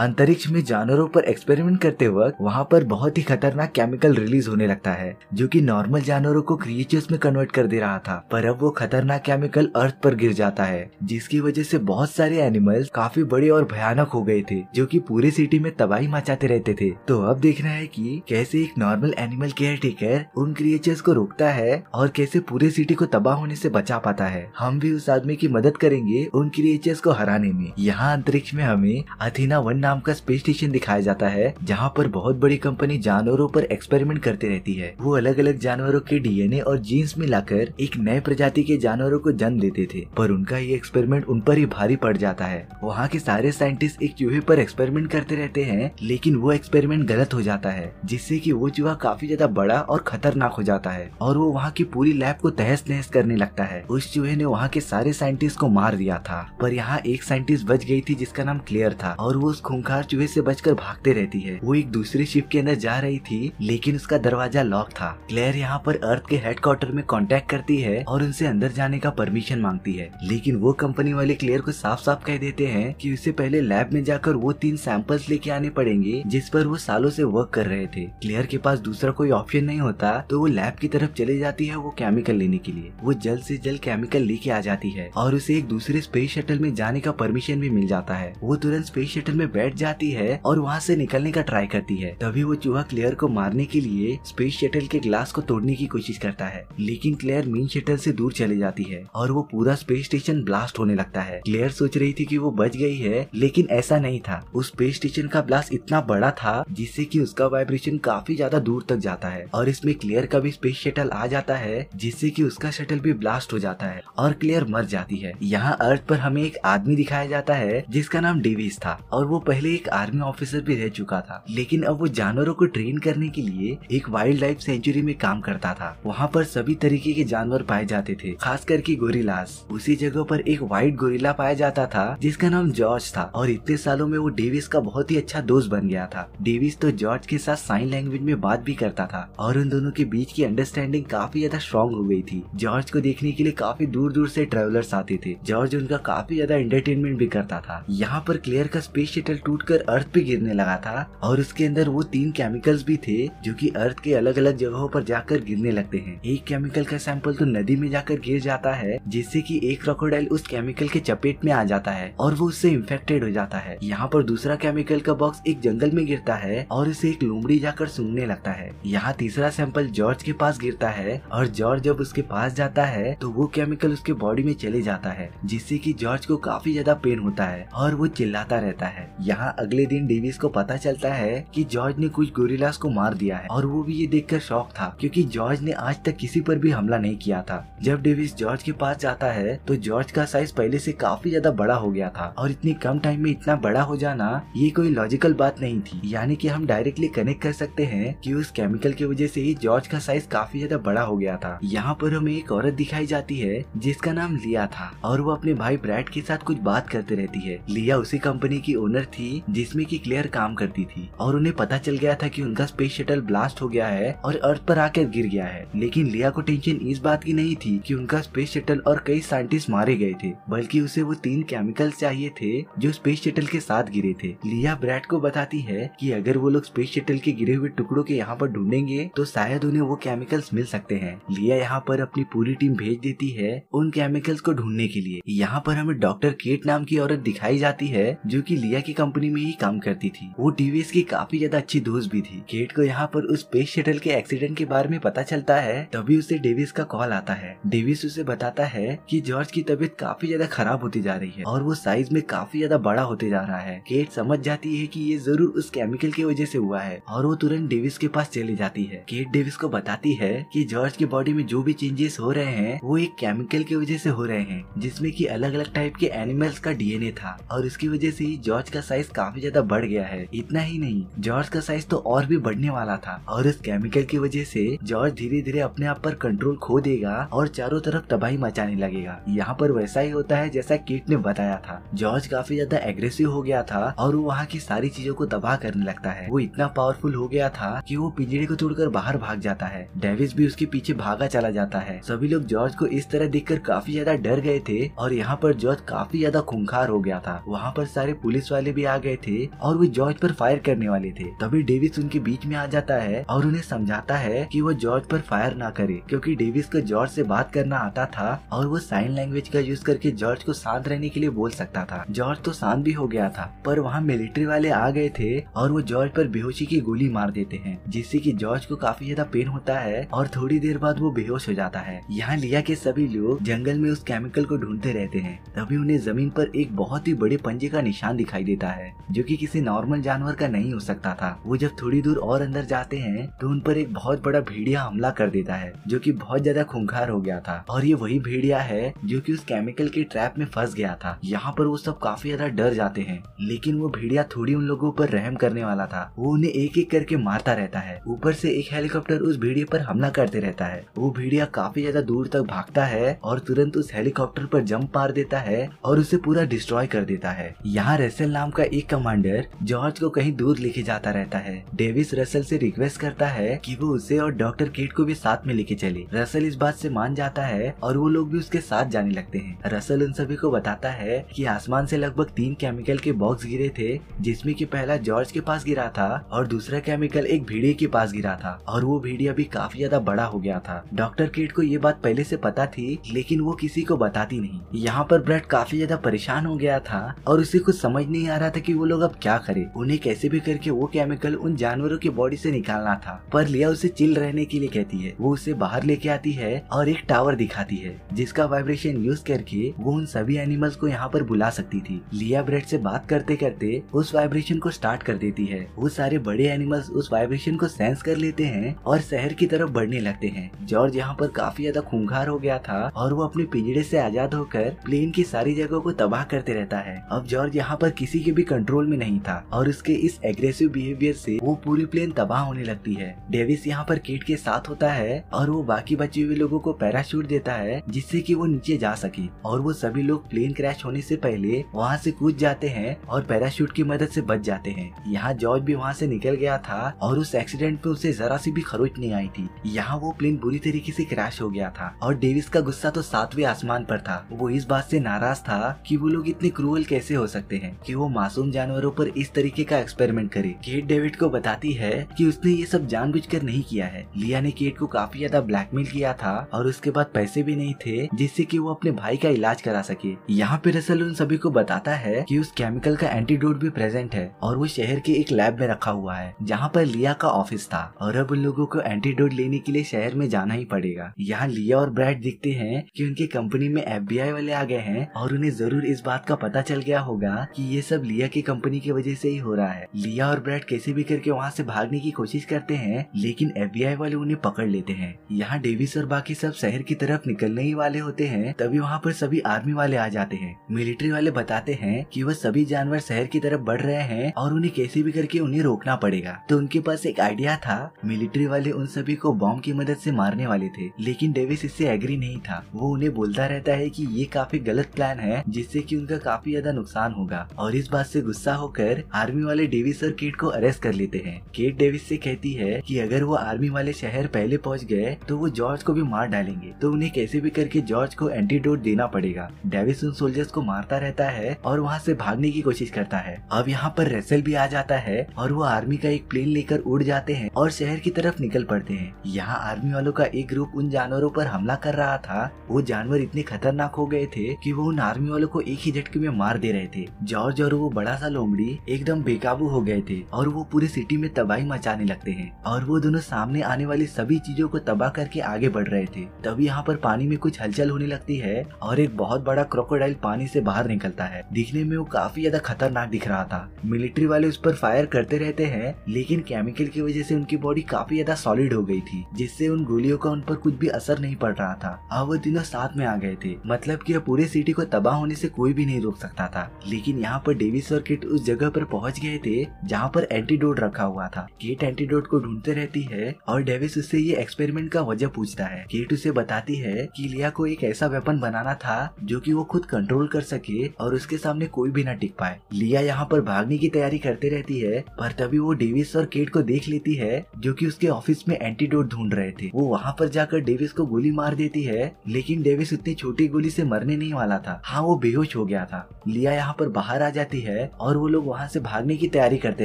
अंतरिक्ष में जानवरों पर एक्सपेरिमेंट करते वक्त वहाँ पर बहुत ही खतरनाक केमिकल रिलीज होने लगता है जो कि नॉर्मल जानवरों को क्रिएचर्स में कन्वर्ट कर दे रहा था पर अब वो खतरनाक केमिकल अर्थ पर गिर जाता है जिसकी वजह से बहुत सारे एनिमल्स काफी बड़े और भयानक हो गए थे जो की पूरे सिटी में तबाही मचाते रहते थे तो अब देखना है की कैसे एक नॉर्मल एनिमल केयर टेकर उन क्रिएचर्स को रोकता है और कैसे पूरे सिटी को तबाह होने से बचा पाता है हम भी उस आदमी की मदद करेंगे उन क्रिएचर्स को हराने में यहाँ अंतरिक्ष में हमें अथीना वन नाम का स्पेस स्टेशन दिखाया जाता है जहाँ पर बहुत बड़ी कंपनी जानवरों पर एक्सपेरिमेंट करती रहती है वो अलग अलग जानवरों के डीएनए और जीन्स मिलाकर एक नए प्रजाति के जानवरों को जन्म देते थे पर उनका ये एक्सपेरिमेंट उन पर ही भारी पड़ जाता है वहाँ के सारे साइंटिस्ट एक चूहे पर एक्सपेरिमेंट करते रहते हैं लेकिन वो एक्सपेरिमेंट गलत हो जाता है जिससे की वो चूहा काफी ज्यादा बड़ा और खतरनाक हो जाता है और वो वहाँ की पूरी लैब को तहस नहस करने लगता है उस चूहे ने वहाँ के सारे साइंटिस्ट को मार दिया था पर यहाँ एक साइंटिस्ट बच गई थी जिसका नाम क्लियर था और वो उस खूंखार चूहे से बचकर भागते रहती है वो एक दूसरे शिप के अंदर जा रही थी लेकिन उसका दरवाजा लॉक था क्लेयर यहाँ पर अर्थ के हेडक्वार्टर में कॉन्टेक्ट करती है और उनसे अंदर जाने का परमिशन मांगती है लेकिन वो कंपनी वाले क्लेयर को साफ साफ कह देते हैं की उसे पहले लैब में जाकर वो तीन सैंपल्स लेके आने पड़ेंगे जिस पर वो सालों से वर्क कर रहे थे क्लेयर के पास दूसरा कोई ऑप्शन नहीं होता तो वो लैब की तरफ चले जाती है वो केमिकल लेने के लिए वो जल्द से जल्द केमिकल लेके आ जाती है और उसे एक दूसरे स्पेस शटल में जाने का परमिशन भी मिल जाता है वो तुरंत स्पेस शटल में बैठ बैठ जाती है और वहाँ से निकलने का ट्राई करती है तभी वो चूहा क्लेयर को मारने के लिए स्पेस शटल के ग्लास को तोड़ने की कोशिश करता है लेकिन क्लेयर मीन शटल से दूर चली जाती है और वो पूरा स्पेस स्टेशन ब्लास्ट होने लगता है क्लेयर सोच रही थी कि वो बच गई है लेकिन ऐसा नहीं था उस स्पेस स्टेशन का ब्लास्ट इतना बड़ा था जिससे की उसका वाइब्रेशन काफी ज्यादा दूर तक जाता है और इसमें क्लेयर का भी स्पेस शटल आ जाता है जिससे की उसका शटल भी ब्लास्ट हो जाता है और क्लेयर मर जाती है यहाँ अर्थ पर हमें एक आदमी दिखाया जाता है जिसका नाम डेविस था और वो पहले एक आर्मी ऑफिसर भी रह चुका था लेकिन अब वो जानवरों को ट्रेन करने के लिए एक वाइल्ड लाइफ सेंचुरी में काम करता था वहाँ पर सभी तरीके के जानवर पाए जाते थे खास करके गोरिलास उसी जगह पर एक व्हाइट गोरिला पाया जाता था जिसका नाम जॉर्ज था और इतने सालों में वो डेविस का बहुत ही अच्छा दोस्त बन गया था डेविस तो जॉर्ज के साथ साइन लैंग्वेज में बात भी करता था और उन दोनों के बीच की अंडरस्टैंडिंग काफी ज्यादा स्ट्रॉन्ग हो गई थी जॉर्ज को देखने के लिए काफी दूर दूर से ट्रेवलर्स आते थे जॉर्ज उनका काफी ज्यादा एंटरटेनमेंट भी करता था यहाँ पर क्लियर का स्पेस शटल टूट टूटकर अर्थ पे गिरने लगा था और उसके अंदर वो तीन केमिकल्स भी थे जो कि अर्थ के अलग अलग जगहों पर जाकर गिरने लगते हैं एक केमिकल का सैंपल तो नदी में जाकर गिर जाता है जिससे कि एक क्रोकोडाइल उस केमिकल के चपेट में आ जाता है और वो उससे इन्फेक्टेड हो जाता है यहाँ पर दूसरा केमिकल का बॉक्स एक जंगल में गिरता है और उसे एक लोमड़ी जाकर सूंघने लगता है यहाँ तीसरा सैंपल जॉर्ज के पास गिरता है और जॉर्ज जब उसके पास जाता है तो वो केमिकल उसके बॉडी में चले जाता है जिससे की जॉर्ज को काफी ज्यादा पेन होता है और वो चिल्लाता रहता है यहाँ अगले दिन डेविस को पता चलता है कि जॉर्ज ने कुछ गोरिलास को मार दिया है और वो भी ये देखकर शौक था क्योंकि जॉर्ज ने आज तक किसी पर भी हमला नहीं किया था जब डेविस जॉर्ज के पास जाता है तो जॉर्ज का साइज पहले से काफी ज्यादा बड़ा हो गया था और इतनी कम टाइम में इतना बड़ा हो जाना ये कोई लॉजिकल बात नहीं थी यानी की हम डायरेक्टली कनेक्ट कर सकते हैं की उस केमिकल की वजह से ही जॉर्ज का साइज काफी ज्यादा बड़ा हो गया था यहाँ पर हमें एक औरत दिखाई जाती है जिसका नाम लिया था और वो अपने भाई ब्रैड के साथ कुछ बात करते रहती है लिया उसी कंपनी की ओनर थी जिसमे की क्लियर काम करती थी और उन्हें पता चल गया था कि उनका स्पेस शटल ब्लास्ट हो गया है और अर्थ पर आकर गिर गया है लेकिन लिया को टेंशन इस बात की नहीं थी कि उनका स्पेस शटल और कई साइंटिस्ट मारे गए थे बल्कि उसे वो तीन केमिकल चाहिए थे जो स्पेस शटल के साथ गिरे थे लिया ब्रैड को बताती है कि अगर वो लोग स्पेस शटल के गिरे हुए टुकड़ों के यहाँ पर ढूंढेंगे तो शायद उन्हें वो केमिकल्स मिल सकते हैं लिया यहाँ पर अपनी पूरी टीम भेज देती है उन केमिकल्स को ढूंढने के लिए यहाँ पर हमें डॉक्टर केट नाम की औरत दिखाई जाती है जो की लिया की कंपनी में ही काम करती थी वो डीवीएस की काफी ज्यादा अच्छी दोस्त भी थी गेट को यहाँ पर उस स्पेस शटल के एक्सीडेंट के बारे में पता चलता है तभी उसे डेविस का कॉल आता है डेविस उसे बताता है कि जॉर्ज की तबीयत काफी ज्यादा खराब होती जा रही है और वो साइज में काफी ज्यादा बड़ा होते जा रहा है केट समझ जाती है कि ये जरूर उस केमिकल की के वजह से हुआ है और वो तुरंत डेविस के पास चली जाती है केट डेविस को बताती है की जॉर्ज की बॉडी में जो भी चेंजेस हो रहे हैं वो एक केमिकल की के वजह से हो रहे हैं जिसमे की अलग अलग टाइप के एनिमल्स का डी था और इसकी वजह से ही जॉर्ज का साइज काफी ज्यादा बढ़ गया है इतना ही नहीं जॉर्ज का साइज तो और भी बढ़ने वाला था और इस केमिकल की वजह से जॉर्ज धीरे धीरे अपने आप पर कंट्रोल खो देगा और चारों तरफ तबाही मचाने लगेगा यहाँ पर वैसा ही होता है जैसा किट ने बताया था जॉर्ज काफी ज्यादा एग्रेसिव हो गया था और वो वहाँ की सारी चीजों को तबाह करने लगता है वो इतना पावरफुल हो गया था कि वो पिंजड़े को तोड़कर बाहर भाग जाता है डेविस भी उसके पीछे भागा चला जाता है सभी लोग जॉर्ज को इस तरह देखकर काफी ज्यादा डर गए थे और यहाँ पर जॉर्ज काफी ज्यादा खूंखार हो गया था वहाँ पर सारे पुलिस वाले भी आ गए थे और वो जॉर्ज पर फायर करने वाले थे तभी डेविस उनके बीच में आ जाता है और उन्हें समझाता है कि वो जॉर्ज पर फायर ना करे क्योंकि डेविस को जॉर्ज से बात करना आता था और वो साइन लैंग्वेज का यूज करके जॉर्ज को शांत रहने के लिए बोल सकता था जॉर्ज तो शांत भी हो गया था पर वहाँ मिलिट्री वाले आ गए थे और वो जॉर्ज पर बेहोशी की गोली मार देते हैं जिससे की जॉर्ज को काफी ज्यादा पेन होता है और थोड़ी देर बाद वो बेहोश हो जाता है यहाँ लिया के सभी लोग जंगल में उस केमिकल को ढूंढते रहते हैं तभी उन्हें जमीन पर एक बहुत ही बड़े पंजे का निशान दिखाई देता है है जो कि किसी नॉर्मल जानवर का नहीं हो सकता था वो जब थोड़ी दूर और अंदर जाते हैं तो उन पर एक बहुत बड़ा भेड़िया हमला कर देता है जो कि बहुत ज्यादा खूंखार हो गया था और ये वही भेड़िया है जो कि उस केमिकल के ट्रैप में फंस गया था यहाँ पर वो सब काफी ज्यादा डर जाते हैं लेकिन वो भेड़िया थोड़ी उन लोगों पर रहम करने वाला था वो उन्हें एक एक करके मारता रहता है ऊपर से एक हेलीकॉप्टर उस भेड़िया पर हमला करते रहता है वो भेड़िया काफी ज्यादा दूर तक भागता है और तुरंत उस हेलीकॉप्टर पर जंप मार देता है और उसे पूरा डिस्ट्रॉय कर देता है यहाँ रेसल नाम का एक कमांडर जॉर्ज को कहीं दूर लेके जाता रहता है डेविस रसल से रिक्वेस्ट करता है कि वो उसे और डॉक्टर किट को भी साथ में लेके चले रसल इस बात से मान जाता है और वो लोग भी उसके साथ जाने लगते हैं रसल उन सभी को बताता है कि आसमान से लगभग तीन केमिकल के बॉक्स गिरे थे जिसमें की पहला जॉर्ज के पास गिरा था और दूसरा केमिकल एक भीड़िए के पास गिरा था और वो भीड़िया भी काफी ज्यादा बड़ा हो गया था डॉक्टर किट को ये बात पहले से पता थी लेकिन वो किसी को बताती नहीं यहाँ पर ब्रेड काफी ज्यादा परेशान हो गया था और उसे कुछ समझ नहीं आ रहा था कि वो लोग अब क्या करे उन्हें कैसे भी करके वो केमिकल उन जानवरों की बॉडी से निकालना था पर लिया उसे चिल रहने के लिए कहती है वो उसे बाहर लेके आती है और एक टावर दिखाती है जिसका वाइब्रेशन यूज करके वो उन सभी एनिमल्स को यहाँ पर बुला सकती थी लिया ब्रेड से बात करते करते उस वाइब्रेशन को स्टार्ट कर देती है वो सारे बड़े एनिमल्स उस वाइब्रेशन को सेंस कर लेते हैं और शहर की तरफ बढ़ने लगते हैं जॉर्ज यहाँ पर काफी ज्यादा खूंखार हो गया था और वो अपने पिंजड़े से आजाद होकर प्लेन की सारी जगह को तबाह करते रहता है अब जॉर्ज यहाँ पर किसी की भी कंट्रोल में नहीं था और उसके इस एग्रेसिव बिहेवियर से वो पूरी प्लेन तबाह होने लगती है डेविस यहाँ पर किट के साथ होता है और वो बाकी बचे हुए लोगों को पैराशूट देता है जिससे कि वो नीचे जा सके और वो सभी लोग प्लेन क्रैश होने से पहले वहाँ से कूद जाते हैं और पैराशूट की मदद से बच जाते हैं यहाँ जॉर्ज भी वहाँ से निकल गया था और उस एक्सीडेंट में उसे जरा सी भी खरोच नहीं आई थी यहाँ वो प्लेन बुरी तरीके से क्रैश हो गया था और डेविस का गुस्सा तो सातवें आसमान पर था वो इस बात से नाराज था कि वो लोग इतने क्रूअल कैसे हो सकते हैं कि वो मासूम जानवरों पर इस तरीके का एक्सपेरिमेंट करे केट डेविड को बताती है कि उसने ये सब जानबूझकर नहीं किया है लिया ने केट को काफी ज्यादा ब्लैकमेल किया था और उसके बाद पैसे भी नहीं थे जिससे कि वो अपने भाई का इलाज करा सके यहाँ पे रसल उन सभी को बताता है कि उस केमिकल का एंटीडोट भी प्रेजेंट है और वो शहर के एक लैब में रखा हुआ है जहाँ पर लिया का ऑफिस था और अब उन लोगों को एंटीडोट लेने के लिए शहर में जाना ही पड़ेगा यहाँ लिया और ब्रैड दिखते हैं कि उनकी कंपनी में एफ वाले आ गए हैं और उन्हें जरूर इस बात का पता चल गया होगा कि ये सब लिया की कंपनी की वजह से ही हो रहा है लिया और ब्रैड कैसे भी करके वहाँ से भागने की कोशिश करते हैं लेकिन एफ वाले उन्हें पकड़ लेते हैं यहाँ डेविस और बाकी सब शहर की तरफ निकलने ही वाले होते हैं तभी वहाँ पर सभी आर्मी वाले आ जाते हैं मिलिट्री वाले बताते हैं की वह सभी जानवर शहर की तरफ बढ़ रहे हैं और उन्हें कैसे भी करके उन्हें रोकना पड़ेगा तो उनके पास एक आइडिया था मिलिट्री वाले उन सभी को बॉम्ब की मदद ऐसी मारने वाले थे लेकिन डेविस इससे एग्री नहीं था वो उन्हें बोलता रहता है की ये काफी गलत प्लान है जिससे की उनका काफी ज्यादा नुकसान होगा और इस बात बात से गुस्सा होकर आर्मी वाले डेविस और केट को अरेस्ट कर लेते हैं केट डेविस से कहती है कि अगर वो आर्मी वाले शहर पहले पहुंच गए तो वो जॉर्ज को भी मार डालेंगे तो उन्हें कैसे भी करके जॉर्ज को एंटीडोट देना पड़ेगा डेविस उन सोल्जर्स को मारता रहता है और वहाँ से भागने की कोशिश करता है अब यहाँ पर रेसल भी आ जाता है और वो आर्मी का एक प्लेन लेकर उड़ जाते हैं और शहर की तरफ निकल पड़ते हैं यहाँ आर्मी वालों का एक ग्रुप उन जानवरों पर हमला कर रहा था वो जानवर इतने खतरनाक हो गए थे कि वो उन आर्मी वालों को एक ही झटके में मार दे रहे थे जॉर्ज और वो बड़ा सा लोमड़ी एकदम बेकाबू हो गए थे और वो पूरे सिटी में तबाही मचाने लगते हैं और वो दोनों सामने आने वाली सभी चीजों को तबाह करके आगे बढ़ रहे थे तभी यहाँ पर पानी में कुछ हलचल होने लगती है और एक बहुत बड़ा क्रोकोडाइल पानी से बाहर निकलता है दिखने में वो काफी ज्यादा खतरनाक दिख रहा था मिलिट्री वाले उस पर फायर करते रहते हैं लेकिन केमिकल की वजह से उनकी बॉडी काफी ज्यादा सॉलिड हो गई थी जिससे उन गोलियों का उन पर कुछ भी असर नहीं पड़ रहा था अब वो दिनों साथ में आ गए थे मतलब की पूरे सिटी को तबाह होने से कोई भी नहीं रोक सकता था लेकिन यहाँ पर डेविस पुलिस और किट उस जगह पर पहुंच गए थे जहां पर एंटीडोट रखा हुआ था किट एंटीडोट को ढूंढते रहती है और डेविस उससे ये एक्सपेरिमेंट का वजह पूछता है किट उसे बताती है कि लिया को एक ऐसा वेपन बनाना था जो कि वो खुद कंट्रोल कर सके और उसके सामने कोई भी ना टिक पाए लिया यहाँ पर भागने की तैयारी करते रहती है पर तभी वो डेविस और केट को देख लेती है जो कि उसके ऑफिस में एंटीडोट ढूंढ रहे थे वो वहाँ पर जाकर डेविस को गोली मार देती है लेकिन डेविस उतनी छोटी गोली से मरने नहीं वाला था हाँ वो बेहोश हो गया था लिया यहाँ पर बाहर आ जाती है है और वो लोग वहाँ से भागने की तैयारी करते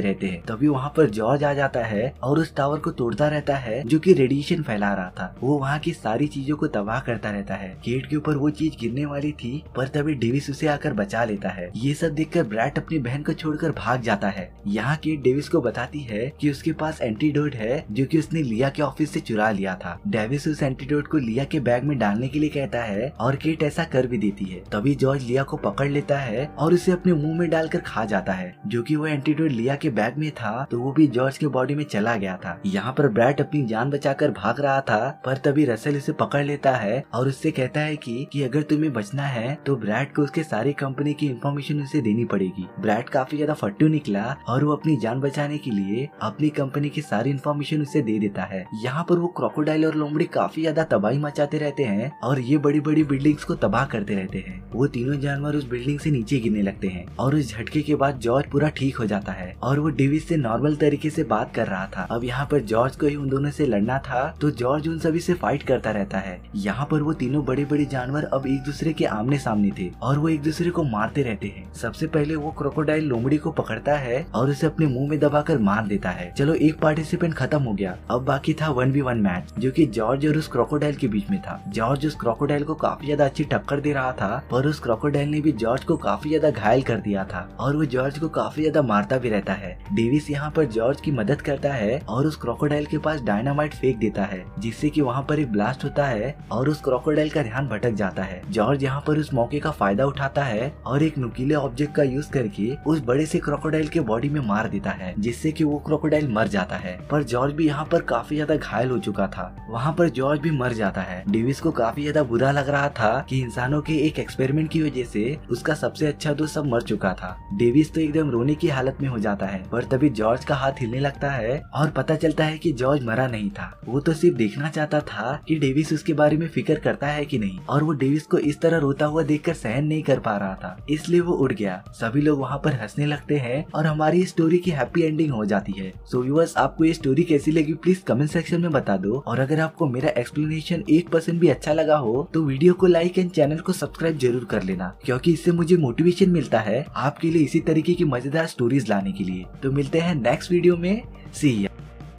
रहते हैं तभी वहाँ पर जॉर्ज आ जाता है और उस टावर को तोड़ता रहता है जो की रेडिएशन फैला रहा था वो वहाँ की सारी चीजों को तबाह करता रहता है गेट के ऊपर वो चीज गिरने वाली थी पर तभी डेविस उसे आकर बचा लेता है ये सब देख कर ब्रैट अपनी बहन को छोड़कर भाग जाता है यहाँ केट डेविस को बताती है की उसके पास एंटीडोट है जो की उसने लिया के ऑफिस ऐसी चुरा लिया था डेविस उस एंटीडोट को लिया के बैग में डालने के लिए कहता है और केट ऐसा कर भी देती है तभी जॉर्ज लिया को पकड़ लेता है और उसे अपने मुंह में डालकर खा जाता है जो कि वो एंटीडोट लिया के बैग में था तो वो भी जॉर्ज के बॉडी में चला गया था यहाँ पर ब्रैट अपनी जान बचाकर भाग रहा था पर तभी रसल इसे पकड़ लेता है और उससे कहता है कि, कि अगर तुम्हें बचना है तो ब्रैट को उसके सारी कंपनी की इन्फॉर्मेशन उसे देनी पड़ेगी ब्रैट काफी ज्यादा फट्टू निकला और वो अपनी जान बचाने के लिए अपनी कंपनी की सारी इन्फॉर्मेशन उसे दे देता है यहाँ पर वो क्रोकोडाइल और लोमड़ी काफी ज्यादा तबाही मचाते रहते हैं और ये बड़ी बड़ी बिल्डिंग्स को तबाह करते रहते हैं वो तीनों जानवर उस बिल्डिंग से नीचे गिरने लगते हैं और उस झटके के बाद जॉर्ज पूरा ठीक हो जाता है और वो डेविस से नॉर्मल तरीके से बात कर रहा था अब यहाँ पर जॉर्ज को ही उन दोनों से लड़ना था तो जॉर्ज उन सभी से फाइट करता रहता है यहाँ पर वो तीनों बड़े बड़े जानवर अब एक दूसरे के आमने सामने थे और वो एक दूसरे को मारते रहते हैं सबसे पहले वो क्रोकोडाइल लोमड़ी को पकड़ता है और उसे अपने मुंह में दबाकर मार देता है चलो एक पार्टिसिपेंट खत्म हो गया अब बाकी था वन बी वन मैच जो की जॉर्ज और उस क्रोकोडाइल के बीच में था जॉर्ज उस क्रोकोडाइल को काफी ज्यादा अच्छी टक्कर दे रहा था पर उस क्रोकोडाइल ने भी जॉर्ज को काफी ज्यादा घायल कर दिया था और वो जॉर्ज को काफी ज्यादा मारता भी रहता है डेविस यहाँ पर जॉर्ज की मदद करता है और उस क्रोकोडाइल के पास डायनामाइट फेंक देता है जिससे की वहाँ पर एक ब्लास्ट होता है और उस क्रोकोडाइल का ध्यान भटक जाता है जॉर्ज यहाँ पर उस मौके का फायदा उठाता है और एक नुकीले ऑब्जेक्ट का यूज करके उस बड़े से क्रोकोडाइल के बॉडी में मार देता है जिससे की वो क्रोकोडाइल मर जाता है पर जॉर्ज भी यहाँ पर काफी ज्यादा घायल हो चुका था वहाँ पर जॉर्ज भी मर जाता है डेविस को काफी ज्यादा बुरा लग रहा था की इंसानों के एक एक्सपेरिमेंट की वजह से उसका सबसे अच्छा दोस्त सब मर चुका था डेविस तो एकदम रोने की हालत में हो जाता है पर तभी जॉर्ज का हाथ हिलने लगता है और पता चलता है कि जॉर्ज मरा नहीं था वो तो सिर्फ देखना चाहता था कि डेविस उसके बारे में फिक्र करता है कि नहीं और वो डेविस को इस तरह रोता हुआ देखकर सहन नहीं कर पा रहा था इसलिए वो उड़ गया सभी लोग वहाँ पर हंसने लगते हैं और हमारी स्टोरी की हैप्पी एंडिंग हो जाती है सो so व्यूवर्स आपको ये स्टोरी कैसी लगी प्लीज कमेंट सेक्शन में बता दो और अगर आपको मेरा एक्सप्लेनेशन एक परसेंट भी अच्छा लगा हो तो वीडियो को लाइक एंड चैनल को सब्सक्राइब जरूर कर लेना क्योंकि इससे मुझे मोटिवेशन मिलता है आपके लिए इसी तरीके की मजेदार स्टोरीज लाने के लिए तो मिलते हैं नेक्स्ट वीडियो में सी